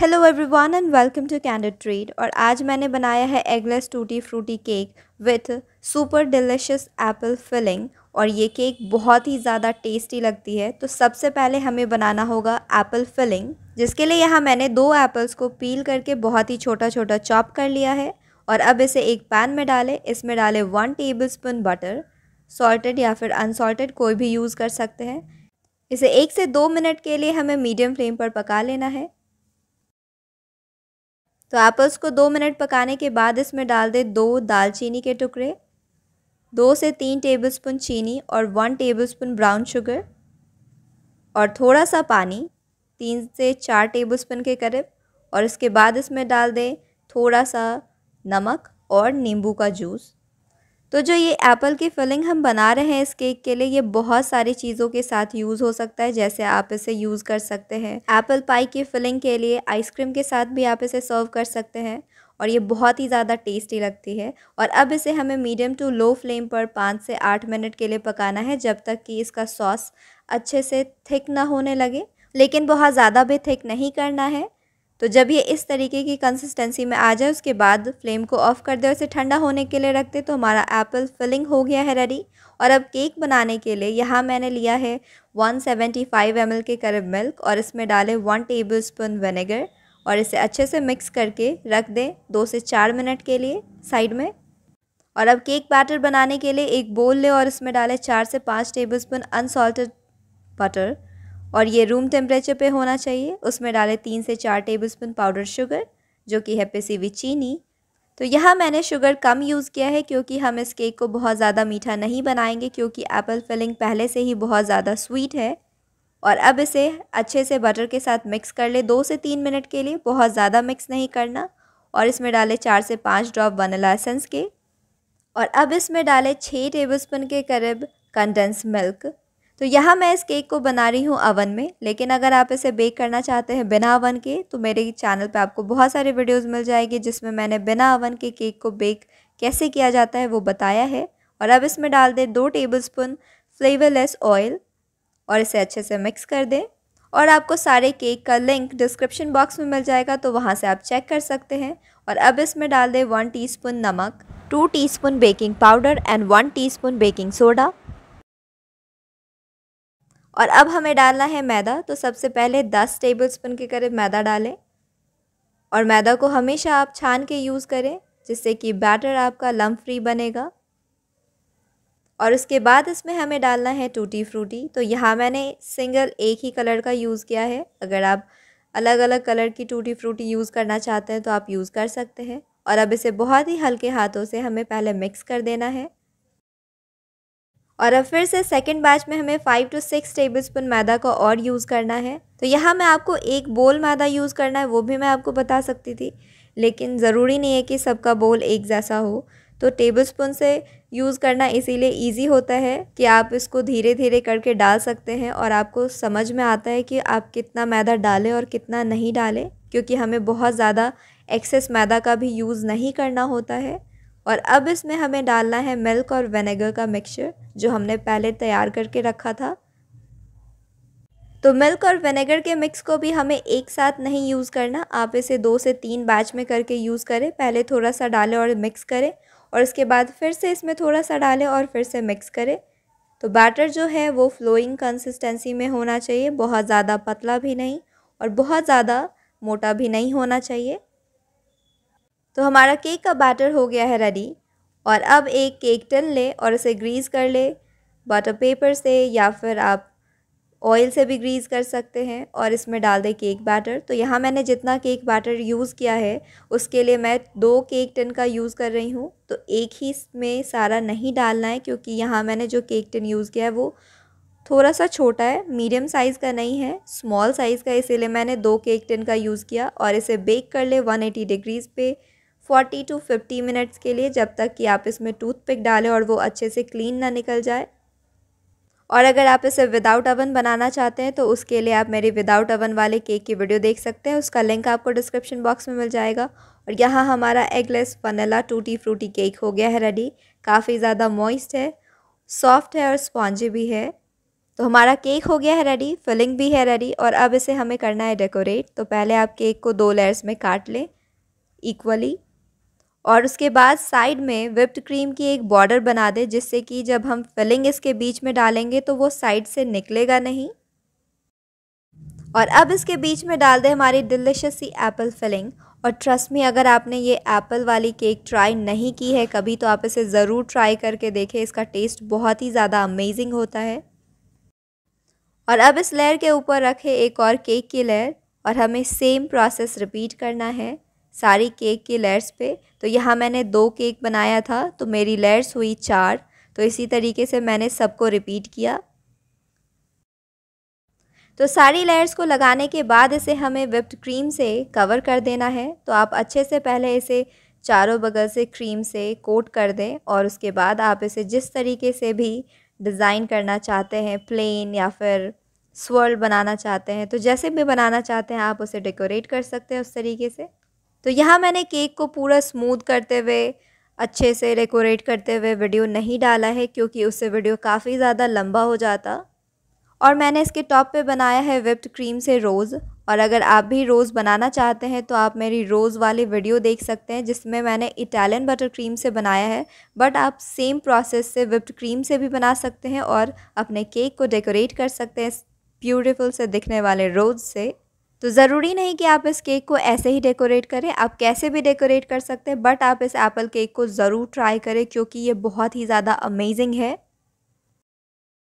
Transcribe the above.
hello everyone and welcome to candor treat और आज मैंने बनाया है eggless tutti frutti cake with super delicious apple filling और ये केक बहुत ही ज़्यादा टेस्टी लगती है तो सबसे पहले हमें बनाना होगा एप्पल फिलिंग जिसके लिए यहाँ मैंने दो एप्पल्स को पील करके बहुत ही छोटा छोटा चॉप कर लिया है और अब इसे एक पैन में डालें इसमें डालें one tablespoon butter salted या फिर अनसॉल्टेड कोई भी यूज़ कर सकते हैं इसे एक से दो मिनट के लिए हमें मीडियम फ्लेम पर पका लेना है तो एप्पल्स को दो मिनट पकाने के बाद इसमें डाल दें दो दालचीनी के टुकड़े दो से तीन टेबलस्पून चीनी और वन टेबलस्पून ब्राउन शुगर और थोड़ा सा पानी तीन से चार टेबलस्पून के करीब और इसके बाद इसमें डाल दें थोड़ा सा नमक और नींबू का जूस तो जो ये एप्पल की फिलिंग हम बना रहे हैं इस केक के लिए ये बहुत सारी चीज़ों के साथ यूज़ हो सकता है जैसे आप इसे यूज़ कर सकते हैं एप्पल पाई की फिलिंग के लिए आइसक्रीम के साथ भी आप इसे सर्व कर सकते हैं और ये बहुत ही ज़्यादा टेस्टी लगती है और अब इसे हमें मीडियम टू लो फ्लेम पर पाँच से आठ मिनट के लिए पकाना है जब तक कि इसका सॉस अच्छे से थिक ना होने लगे लेकिन बहुत ज़्यादा भी थिक नहीं करना है तो जब ये इस तरीके की कंसिस्टेंसी में आ जाए उसके बाद फ्लेम को ऑफ़ कर दे और इसे ठंडा होने के लिए रख दे तो हमारा एप्पल फिलिंग हो गया है रेडी और अब केक बनाने के लिए यहाँ मैंने लिया है 175 सेवेंटी के करीब मिल्क और इसमें डाले वन टेबल स्पून विनेगर और इसे अच्छे से मिक्स करके रख दें दो से चार मिनट के लिए साइड में और अब केक बैटर बनाने के लिए एक बोल लें और इसमें डालें चार से पाँच टेबल स्पून अनसॉल्टेड बटर और ये रूम टेम्परेचर पे होना चाहिए उसमें डाले तीन से चार टेबलस्पून पाउडर शुगर जो कि है पिसी हुई चीनी तो यहाँ मैंने शुगर कम यूज़ किया है क्योंकि हम इस केक को बहुत ज़्यादा मीठा नहीं बनाएंगे क्योंकि एप्पल फिलिंग पहले से ही बहुत ज़्यादा स्वीट है और अब इसे अच्छे से बटर के साथ मिक्स कर ले दो से तीन मिनट के लिए बहुत ज़्यादा मिक्स नहीं करना और इसमें डाले चार से पाँच ड्रॉप वनला एसेंस के और अब इसमें डाले छः स्पून के करीब कंडेंस मिल्क तो यहाँ मैं इस केक को बना रही हूँ अवन में लेकिन अगर आप इसे बेक करना चाहते हैं बिना अवन के तो मेरे चैनल पे आपको बहुत सारे वीडियोस मिल जाएंगे जिसमें मैंने बिना अवन के केक को बेक कैसे किया जाता है वो बताया है और अब इसमें डाल दें दो टेबल स्पून फ्लेवरलेस ऑयल और इसे अच्छे से मिक्स कर दें और आपको सारे केक का लिंक डिस्क्रिप्शन बॉक्स में मिल जाएगा तो वहाँ से आप चेक कर सकते हैं और अब इसमें डाल दें वन टी नमक two T baking powder and one T baking soda और अब हमें डालना है मैदा तो सबसे पहले 10 टेबल स्पून के करीब मैदा डालें और मैदा को हमेशा आप छान के यूज़ करें जिससे कि बैटर आपका लम फ्री बनेगा और उसके बाद इसमें हमें डालना है टूटी फ्रूटी तो यहाँ मैंने सिंगल एक ही कलर का यूज़ किया है अगर आप अलग अलग कलर की टूटी फ्रूटी यूज़ करना चाहते हैं तो आप यूज़ कर सकते हैं और अब इसे बहुत ही हल्के हाथों से हमें पहले मिक्स कर देना है और अब फिर से सेकेंड बैच में हमें five to six tablespoon मैदा का और यूज़ करना है तो यहाँ मैं आपको एक बोल मैदा यूज़ करना है वो भी मैं आपको बता सकती थी लेकिन ज़रूरी नहीं है कि सबका बोल एक जैसा हो तो टेबल स्पून से यूज़ करना इसीलिए इजी होता है कि आप इसको धीरे धीरे करके डाल सकते हैं और आपको समझ में आता है कि आप कितना मैदा डालें और कितना नहीं डालें क्योंकि हमें बहुत ज़्यादा एक्सेस मैदा का भी यूज़ नहीं करना होता है और अब इसमें हमें डालना है मिल्क और वेनेगर का मिक्सचर जो हमने पहले तैयार करके रखा था तो मिल्क और वेनेगर के मिक्स को भी हमें एक साथ नहीं यूज़ करना आप इसे दो से तीन बैच में करके यूज़ करें पहले थोड़ा सा डालें और मिक्स करें और इसके बाद फिर से इसमें थोड़ा सा डालें और फिर से मिक्स करें तो बैटर जो है वो फ्लोइंग कंसिस्टेंसी में होना चाहिए बहुत ज़्यादा पतला भी नहीं और बहुत ज़्यादा मोटा भी नहीं होना चाहिए तो हमारा केक का बैटर हो गया है रेडी और अब एक केक टन ले और उसे ग्रीस कर ले बटर पेपर से या फिर आप ऑयल से भी ग्रीस कर सकते हैं और इसमें डाल दें केक बैटर तो यहाँ मैंने जितना केक बैटर यूज़ किया है उसके लिए मैं दो केक टन का यूज़ कर रही हूँ तो एक ही में सारा नहीं डालना है क्योंकि यहाँ मैंने जो केक टन यूज़ किया है वो थोड़ा सा छोटा है मीडियम साइज़ का नहीं है स्मॉल साइज़ का इसीलिए मैंने दो केक टिन का यूज़ किया और इसे बेक कर ले वन डिग्रीज़ पर 40 टू 50 मिनट्स के लिए जब तक कि आप इसमें टूथपिक डालें और वो अच्छे से क्लीन ना निकल जाए और अगर आप इसे विदाउट अवन बनाना चाहते हैं तो उसके लिए आप मेरी विदाउट अवन वाले केक की वीडियो देख सकते हैं उसका लिंक आपको डिस्क्रिप्शन बॉक्स में मिल जाएगा और यहाँ हमारा एगलेस वनला टूटी फ्रूटी केक हो गया है रेडी काफ़ी ज़्यादा मॉइस्ट है सॉफ्ट है और स्पॉन्जी भी है तो हमारा केक हो गया है रेडी फिलिंग भी है रेडी और अब इसे हमें करना है डेकोरेट तो पहले आप केक को दो लेयर्स में काट लें इक्वली और उसके बाद साइड में विप्ड क्रीम की एक बॉर्डर बना दें जिससे कि जब हम फिलिंग इसके बीच में डालेंगे तो वो साइड से निकलेगा नहीं और अब इसके बीच में डाल दें हमारी डिलिशियस सी एप्पल फिलिंग और ट्रस्ट में अगर आपने ये एप्पल वाली केक ट्राई नहीं की है कभी तो आप इसे ज़रूर ट्राई करके देखें इसका टेस्ट बहुत ही ज़्यादा अमेजिंग होता है और अब इस लेयर के ऊपर रखें एक और केक की लेयर और हमें सेम प्रोसेस रिपीट करना है सारी केक की लेयर्स पे तो यहाँ मैंने दो केक बनाया था तो मेरी लेयर्स हुई चार तो इसी तरीके से मैंने सबको रिपीट किया तो सारी लेयर्स को लगाने के बाद इसे हमें विप्ड क्रीम से कवर कर देना है तो आप अच्छे से पहले इसे चारों बगल से क्रीम से कोट कर दें और उसके बाद आप इसे जिस तरीके से भी डिज़ाइन करना चाहते हैं प्लेन या फिर स्वर्ल बनाना चाहते हैं तो जैसे भी बनाना चाहते हैं आप उसे डेकोरेट कर सकते हैं उस तरीके से तो यहाँ मैंने केक को पूरा स्मूथ करते हुए अच्छे से डेकोरेट करते हुए वीडियो नहीं डाला है क्योंकि उससे वीडियो काफ़ी ज़्यादा लंबा हो जाता और मैंने इसके टॉप पे बनाया है विप्ड क्रीम से रोज़ और अगर आप भी रोज़ बनाना चाहते हैं तो आप मेरी रोज़ वाली वीडियो देख सकते हैं जिसमें मैंने इटालियन बटर क्रीम से बनाया है बट आप सेम प्रोसेस से विप्ड क्रीम से भी बना सकते हैं और अपने केक को डेकोरेट कर सकते हैं ब्यूटिफुल से दिखने वाले रोज़ से तो ज़रूरी नहीं कि आप इस केक को ऐसे ही डेकोरेट करें आप कैसे भी डेकोरेट कर सकते हैं बट आप इस एप्पल केक को ज़रूर ट्राई करें क्योंकि ये बहुत ही ज़्यादा अमेजिंग है